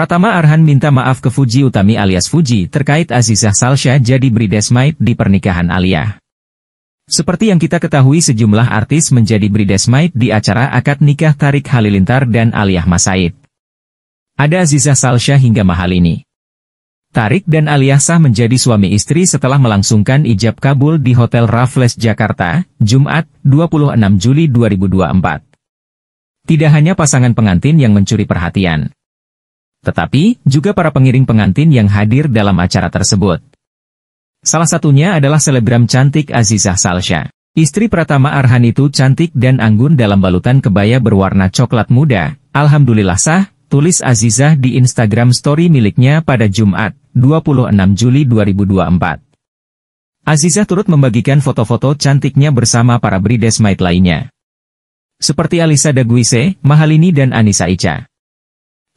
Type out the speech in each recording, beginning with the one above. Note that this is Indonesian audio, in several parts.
Pratama Arhan minta maaf ke Fuji Utami alias Fuji terkait Azizah Salsha jadi bridesmaid di pernikahan Alia. Seperti yang kita ketahui sejumlah artis menjadi bridesmaid di acara akad nikah Tarik Halilintar dan Aliyah Masaid. Ada Azizah Salsha hingga mahal ini. Tarik dan Aliyah sah menjadi suami istri setelah melangsungkan ijab kabul di Hotel Raffles Jakarta, Jumat, 26 Juli 2024. Tidak hanya pasangan pengantin yang mencuri perhatian tetapi juga para pengiring pengantin yang hadir dalam acara tersebut. Salah satunya adalah selebgram cantik Azizah Salsha. Istri pertama Arhan itu cantik dan anggun dalam balutan kebaya berwarna coklat muda. Alhamdulillah sah, tulis Azizah di Instagram story miliknya pada Jumat, 26 Juli 2024. Azizah turut membagikan foto-foto cantiknya bersama para bridesmaid lainnya. Seperti Alisa Daguise, Mahalini dan Anissa Ica.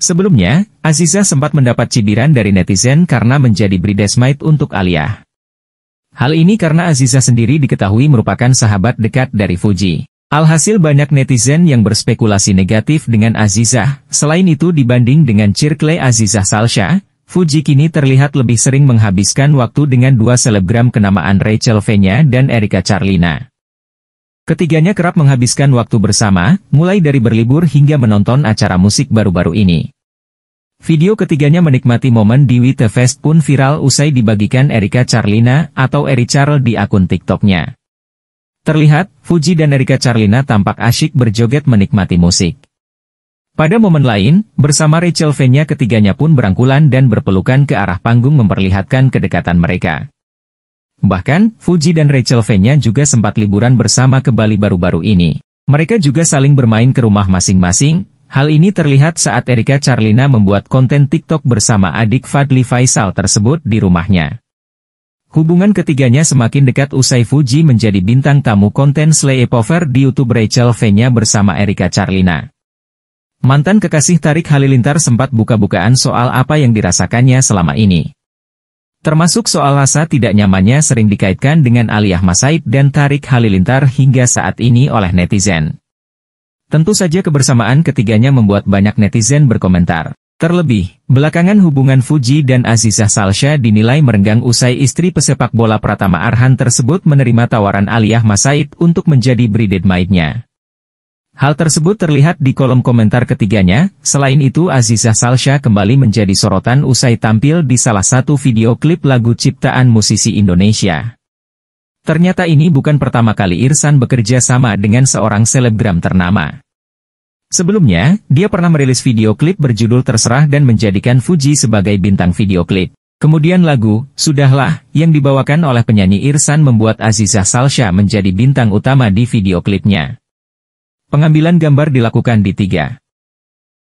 Sebelumnya, Aziza sempat mendapat cibiran dari netizen karena menjadi bridesmaid untuk Alia. Hal ini karena Aziza sendiri diketahui merupakan sahabat dekat dari Fuji. Alhasil banyak netizen yang berspekulasi negatif dengan Aziza. Selain itu dibanding dengan Cirkle Aziza Salsha, Fuji kini terlihat lebih sering menghabiskan waktu dengan dua selebgram kenamaan Rachel Venya dan Erika Charlina. Ketiganya kerap menghabiskan waktu bersama, mulai dari berlibur hingga menonton acara musik baru-baru ini. Video ketiganya menikmati momen di With Fest pun viral usai dibagikan Erika Charlina atau Eri Charl di akun TikToknya. Terlihat, Fuji dan Erika Charlina tampak asyik berjoget menikmati musik. Pada momen lain, bersama Rachel Venya ketiganya pun berangkulan dan berpelukan ke arah panggung memperlihatkan kedekatan mereka. Bahkan, Fuji dan Rachel v juga sempat liburan bersama ke Bali baru-baru ini. Mereka juga saling bermain ke rumah masing-masing, hal ini terlihat saat Erika Charlina membuat konten TikTok bersama adik Fadli Faisal tersebut di rumahnya. Hubungan ketiganya semakin dekat usai Fuji menjadi bintang tamu konten Slayepover di YouTube Rachel v bersama Erika Charlina. Mantan kekasih Tarik Halilintar sempat buka-bukaan soal apa yang dirasakannya selama ini. Termasuk soal rasa tidak nyamannya sering dikaitkan dengan Aliyah Masaid dan Tarik Halilintar hingga saat ini oleh netizen. Tentu saja kebersamaan ketiganya membuat banyak netizen berkomentar. Terlebih, belakangan hubungan Fuji dan Azizah Salsha dinilai merenggang usai istri pesepak bola Pratama Arhan tersebut menerima tawaran Aliyah Masaid untuk menjadi bridesmaidnya. Hal tersebut terlihat di kolom komentar ketiganya, selain itu Aziza Salsha kembali menjadi sorotan usai tampil di salah satu video klip lagu ciptaan musisi Indonesia. Ternyata ini bukan pertama kali Irsan bekerja sama dengan seorang selebgram ternama. Sebelumnya, dia pernah merilis video klip berjudul Terserah dan menjadikan Fuji sebagai bintang video klip. Kemudian lagu, Sudahlah, yang dibawakan oleh penyanyi Irsan membuat Aziza Salsha menjadi bintang utama di video klipnya. Pengambilan gambar dilakukan di tiga